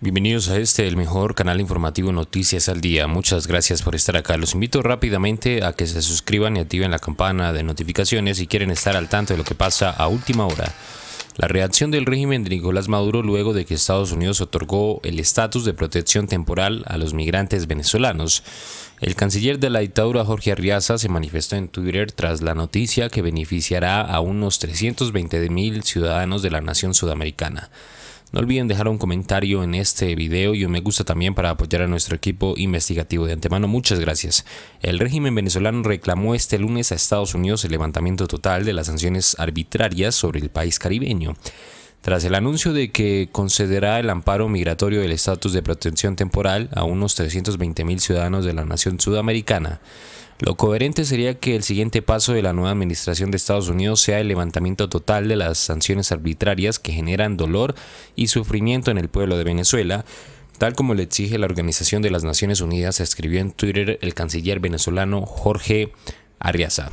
Bienvenidos a este, el mejor canal informativo Noticias al Día. Muchas gracias por estar acá. Los invito rápidamente a que se suscriban y activen la campana de notificaciones si quieren estar al tanto de lo que pasa a última hora. La reacción del régimen de Nicolás Maduro luego de que Estados Unidos otorgó el estatus de protección temporal a los migrantes venezolanos. El canciller de la dictadura Jorge Arriaza se manifestó en Twitter tras la noticia que beneficiará a unos 320 mil ciudadanos de la nación sudamericana. No olviden dejar un comentario en este video y un me gusta también para apoyar a nuestro equipo investigativo. De antemano, muchas gracias. El régimen venezolano reclamó este lunes a Estados Unidos el levantamiento total de las sanciones arbitrarias sobre el país caribeño. Tras el anuncio de que concederá el amparo migratorio del estatus de protección temporal a unos 320.000 ciudadanos de la nación sudamericana, lo coherente sería que el siguiente paso de la nueva administración de Estados Unidos sea el levantamiento total de las sanciones arbitrarias que generan dolor y sufrimiento en el pueblo de Venezuela, tal como le exige la Organización de las Naciones Unidas, escribió en Twitter el canciller venezolano Jorge Arriaza.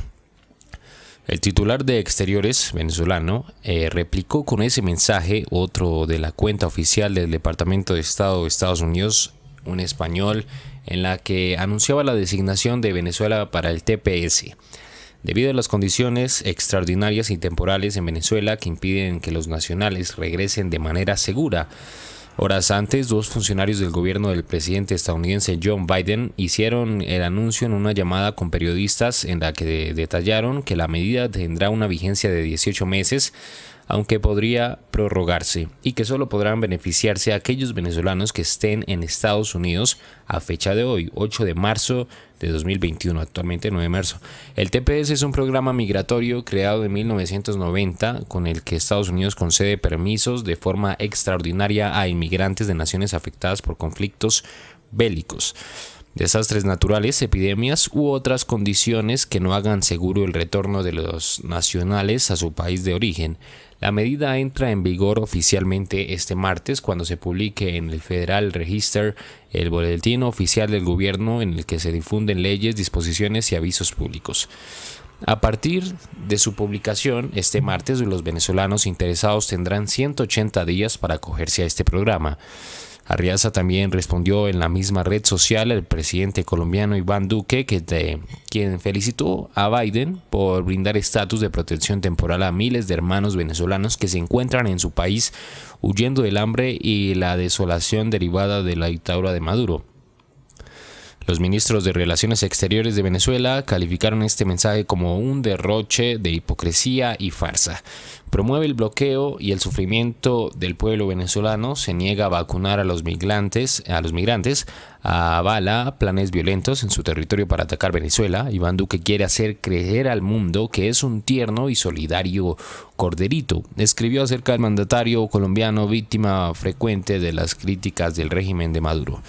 El titular de Exteriores venezolano eh, replicó con ese mensaje otro de la cuenta oficial del Departamento de Estado de Estados Unidos, un español en la que anunciaba la designación de Venezuela para el TPS. Debido a las condiciones extraordinarias y temporales en Venezuela que impiden que los nacionales regresen de manera segura, Horas antes, dos funcionarios del gobierno del presidente estadounidense John Biden hicieron el anuncio en una llamada con periodistas en la que detallaron que la medida tendrá una vigencia de 18 meses, aunque podría prorrogarse, y que solo podrán beneficiarse aquellos venezolanos que estén en Estados Unidos a fecha de hoy, 8 de marzo de 2021, actualmente 9 de marzo. El TPS es un programa migratorio creado en 1990 con el que Estados Unidos concede permisos de forma extraordinaria a inmigrantes de naciones afectadas por conflictos bélicos desastres naturales, epidemias u otras condiciones que no hagan seguro el retorno de los nacionales a su país de origen. La medida entra en vigor oficialmente este martes cuando se publique en el Federal Register el boletín oficial del gobierno en el que se difunden leyes, disposiciones y avisos públicos. A partir de su publicación, este martes los venezolanos interesados tendrán 180 días para acogerse a este programa. Arriaza también respondió en la misma red social el presidente colombiano Iván Duque, que quien felicitó a Biden por brindar estatus de protección temporal a miles de hermanos venezolanos que se encuentran en su país huyendo del hambre y la desolación derivada de la dictadura de Maduro. Los ministros de Relaciones Exteriores de Venezuela calificaron este mensaje como un derroche de hipocresía y farsa. Promueve el bloqueo y el sufrimiento del pueblo venezolano, se niega a vacunar a los migrantes, a los avala planes violentos en su territorio para atacar Venezuela. Iván Duque quiere hacer creer al mundo que es un tierno y solidario corderito. Escribió acerca del mandatario colombiano víctima frecuente de las críticas del régimen de Maduro.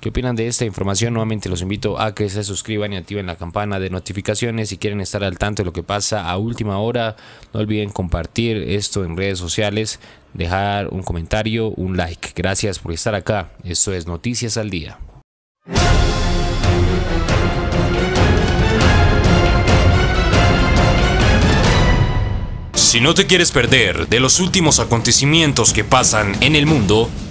¿Qué opinan de esta información? Nuevamente los invito a que se suscriban y activen la campana de notificaciones si quieren estar al tanto de lo que pasa a última hora. No olviden compartir esto en redes sociales, dejar un comentario, un like. Gracias por estar acá. Esto es Noticias al Día. Si no te quieres perder de los últimos acontecimientos que pasan en el mundo,